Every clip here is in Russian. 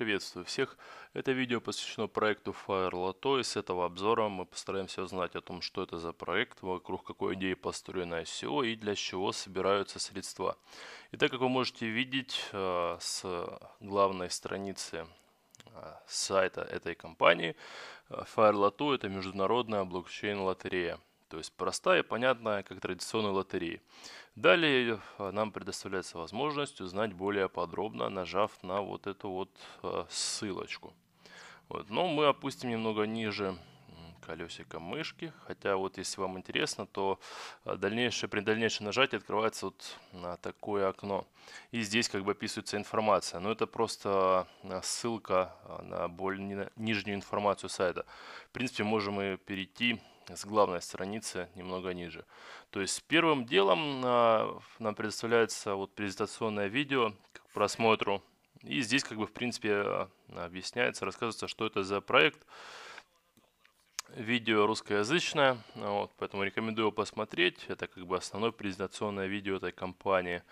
Приветствую всех! Это видео посвящено проекту FireLato и с этого обзора мы постараемся узнать о том, что это за проект, вокруг какой идеи построено SEO и для чего собираются средства. И так как вы можете видеть э, с главной страницы э, сайта этой компании, э, FireLato это международная блокчейн-лотерея – то есть простая и понятная, как традиционные лотереи. Далее э, нам предоставляется возможность узнать более подробно, нажав на вот эту вот э, ссылочку. Вот. Но мы опустим немного ниже колесико мышки. Хотя вот если вам интересно, то э, дальнейшее, при дальнейшем нажатии открывается вот на такое окно. И здесь как бы описывается информация. Но это просто ссылка на более нижнюю информацию сайта. В принципе, можем и перейти с главной страницы немного ниже. То есть первым делом а, нам предоставляется вот презентационное видео к просмотру. И здесь как бы в принципе а, объясняется, рассказывается, что это за проект. Видео русскоязычное, вот, поэтому рекомендую его посмотреть. Это как бы основное презентационное видео этой компании.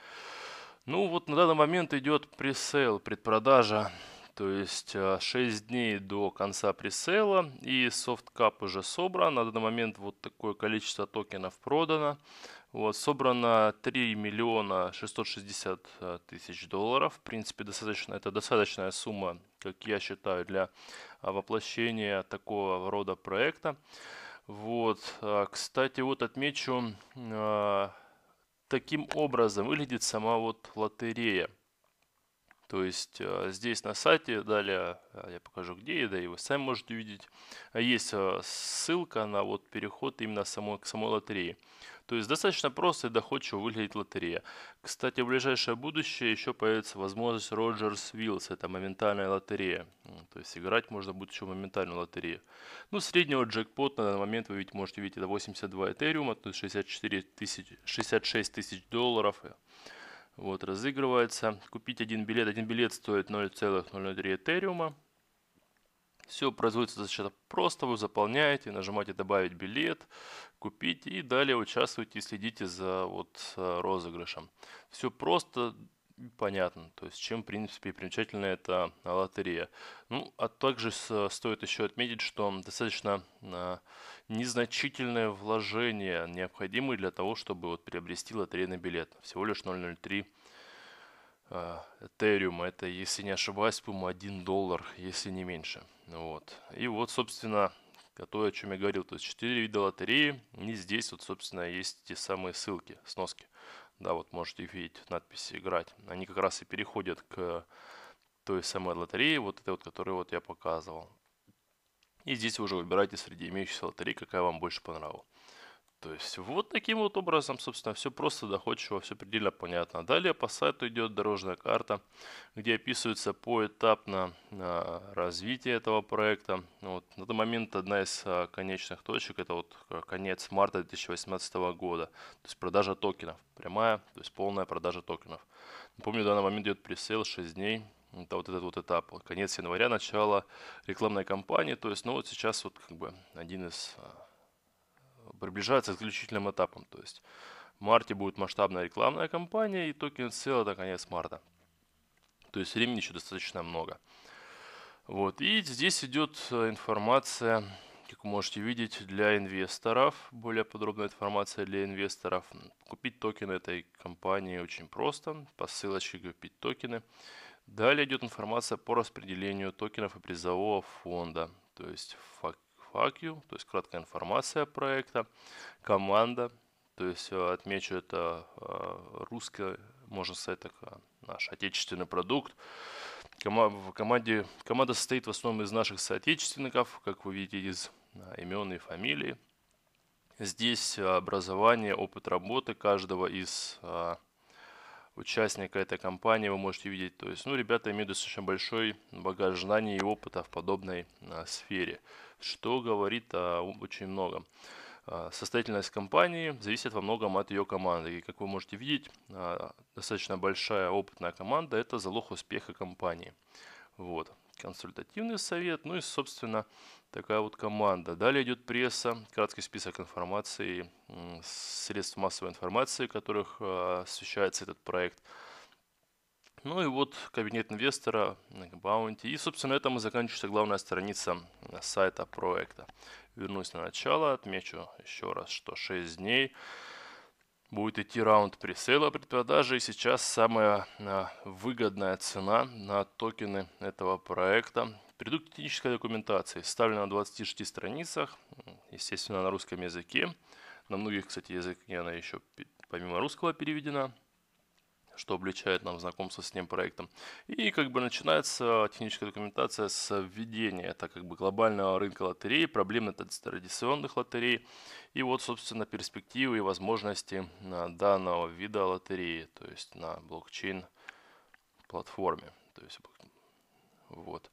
Ну вот на данный момент идет пресейл, предпродажа то есть 6 э, дней до конца пресейла и софткап уже собран, на данный момент вот такое количество токенов продано, вот, собрано 3 миллиона 660 э, тысяч долларов, в принципе достаточно, это достаточная сумма, как я считаю, для э, воплощения такого рода проекта. Вот, кстати, вот отмечу, таким образом выглядит сама вот лотерея. То есть э, здесь на сайте, далее э, я покажу где, да и вы сами можете увидеть, а есть э, ссылка на вот переход именно самой, к самой лотерее. То есть достаточно просто и доходчиво выглядит лотерея. Кстати, в ближайшее будущее еще появится возможность Rogers Wheels, это моментальная лотерея. То есть играть можно будет еще моментальную лотерею. Ну, среднего джекпот на данный момент вы ведь можете видеть, это 82 Ethereum, то есть 64 тысяч, 66 тысяч долларов. Вот, разыгрывается. Купить один билет. Один билет стоит 0,03 этериума. Все производится достаточно просто. Вы заполняете, нажимаете «Добавить билет», «Купить» и далее участвуйте и следите за вот э, розыгрышем. Все просто понятно, то есть чем, в принципе, примечательна эта а, лотерея. Ну, а также стоит еще отметить, что достаточно а, незначительное вложение необходимое для того, чтобы вот приобрести лотерейный билет. Всего лишь 0,03 а, Этериума, это, если не ошибаюсь, по-моему, 1 доллар, если не меньше. Вот. И вот, собственно, то, о чем я говорил, то есть 4 вида лотереи, и здесь вот, собственно, есть те самые ссылки, сноски да, вот можете видеть надписи «Играть», они как раз и переходят к той самой лотереи, вот этой вот, которую вот я показывал. И здесь вы уже выбираете среди имеющихся лотерей, какая вам больше понравилась. То есть вот таким вот образом, собственно, все просто доходчиво, все предельно понятно. Далее по сайту идет дорожная карта, где описывается поэтапно а, развитие этого проекта. Вот, на данный момент одна из а, конечных точек, это вот конец марта 2018 года, то есть продажа токенов, прямая, то есть полная продажа токенов. Напомню, в данный момент идет пресейл 6 дней, это вот этот вот этап, конец января, начало рекламной кампании, то есть, ну вот сейчас вот как бы один из а, приближается к заключительным этапам. То есть в марте будет масштабная рекламная кампания и токен села до конец марта. То есть времени еще достаточно много. Вот. И здесь идет э, информация, как вы можете видеть, для инвесторов. Более подробная информация для инвесторов. Купить токены этой компании очень просто. По ссылочке купить токены. Далее идет информация по распределению токенов и призового фонда. То есть fuck то есть краткая информация проекта, команда, то есть э, отмечу это э, русский, можно сказать, так, э, наш отечественный продукт. Кома в команде, команда состоит в основном из наших соотечественников, как вы видите, из имен и фамилий. Здесь образование, опыт работы каждого из участника этой компании вы можете видеть. То есть, ну, ребята имеют достаточно большой багаж знаний и опыта в подобной а, сфере, что говорит а, очень много. А, состоятельность компании зависит во многом от ее команды. И как вы можете видеть, а, достаточно большая опытная команда – это залог успеха компании. Вот, консультативный совет, ну и, собственно, такая вот команда. Далее идет пресса, краткий список информации, средств массовой информации, которых а, освещается этот проект. Ну и вот кабинет инвестора, баунти. И, собственно, это мы заканчивается главная страница э, сайта проекта. Вернусь на начало, отмечу еще раз, что 6 дней будет идти раунд пресейла предпродажи. И сейчас самая а, выгодная цена на токены этого проекта. Придут к технической документации. Ставлю на 26 страницах, естественно, на русском языке. На многих, кстати, языке она еще помимо русского переведена что облегчает нам знакомство с тем проектом. И как бы начинается техническая документация с введения, так как бы глобального рынка лотерей, проблем традиционных лотерей и вот, собственно, перспективы и возможности э, данного вида лотереи, то есть на блокчейн-платформе. То есть вот.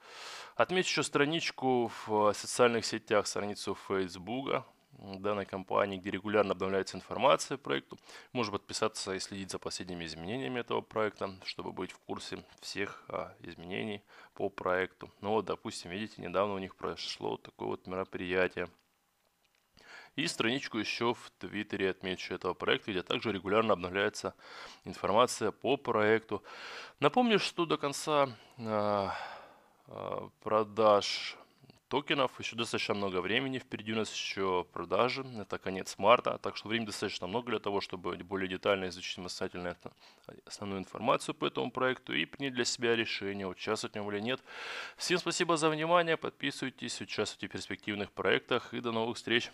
Отметь еще страничку в э, социальных сетях, страницу Фейсбука, данной компании, где регулярно обновляется информация проекту. Можно подписаться и следить за последними изменениями этого проекта, чтобы быть в курсе всех а, изменений по проекту. Ну вот, допустим, видите, недавно у них произошло такое вот мероприятие. И страничку еще в Твиттере отмечу этого проекта, где также регулярно обновляется информация по проекту. Напомню, что до конца э, продаж токенов. Еще достаточно много времени, впереди у нас еще продажи, это конец марта, так что времени достаточно много для того, чтобы более детально изучить самостоятельно а, основную информацию по этому проекту и принять для себя решение, участвовать в нем или нет. Всем спасибо за внимание, подписывайтесь, участвуйте в перспективных проектах и до новых встреч!